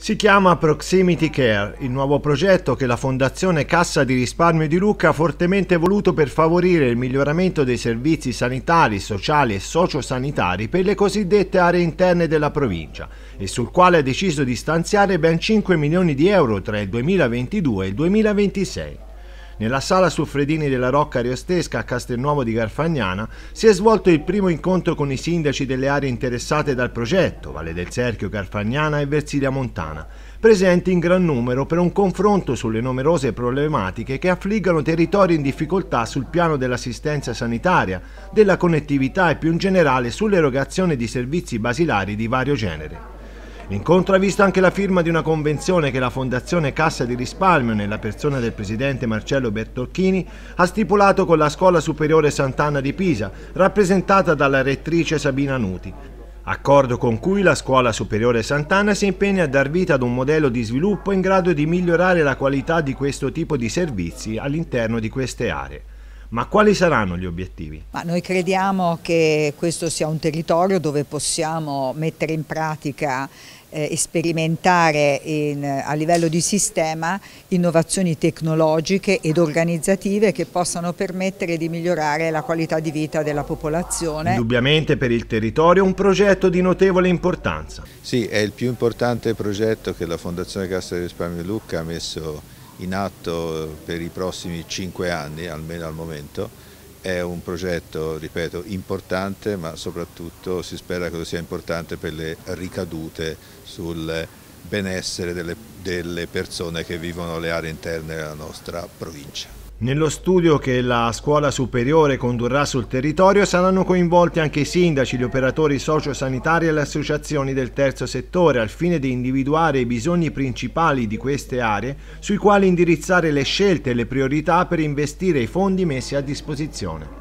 Si chiama Proximity Care, il nuovo progetto che la Fondazione Cassa di risparmio di Lucca ha fortemente voluto per favorire il miglioramento dei servizi sanitari, sociali e sociosanitari per le cosiddette aree interne della provincia e sul quale ha deciso di stanziare ben 5 milioni di euro tra il 2022 e il 2026. Nella sala Suffredini della Rocca Ariostesca a Castelnuovo di Garfagnana si è svolto il primo incontro con i sindaci delle aree interessate dal progetto, Valle del Serchio, Garfagnana e Versilia Montana, presenti in gran numero per un confronto sulle numerose problematiche che affliggono territori in difficoltà sul piano dell'assistenza sanitaria, della connettività e più in generale sull'erogazione di servizi basilari di vario genere. L'incontro ha visto anche la firma di una convenzione che la Fondazione Cassa di Risparmio, nella persona del presidente Marcello Bertocchini, ha stipulato con la Scuola Superiore Sant'Anna di Pisa, rappresentata dalla rettrice Sabina Nuti. Accordo con cui la Scuola Superiore Sant'Anna si impegna a dar vita ad un modello di sviluppo in grado di migliorare la qualità di questo tipo di servizi all'interno di queste aree. Ma quali saranno gli obiettivi? Ma noi crediamo che questo sia un territorio dove possiamo mettere in pratica eh, sperimentare in, a livello di sistema innovazioni tecnologiche ed organizzative che possano permettere di migliorare la qualità di vita della popolazione. Indubbiamente per il territorio un progetto di notevole importanza. Sì, è il più importante progetto che la Fondazione Cassa di Risparmio Lucca ha messo in atto eh, per i prossimi cinque anni, almeno al momento, è un progetto, ripeto, importante, ma soprattutto si spera che lo sia importante per le ricadute sul benessere delle, delle persone che vivono le aree interne della nostra provincia. Nello studio che la scuola superiore condurrà sul territorio saranno coinvolti anche i sindaci, gli operatori sociosanitari e le associazioni del terzo settore al fine di individuare i bisogni principali di queste aree sui quali indirizzare le scelte e le priorità per investire i fondi messi a disposizione.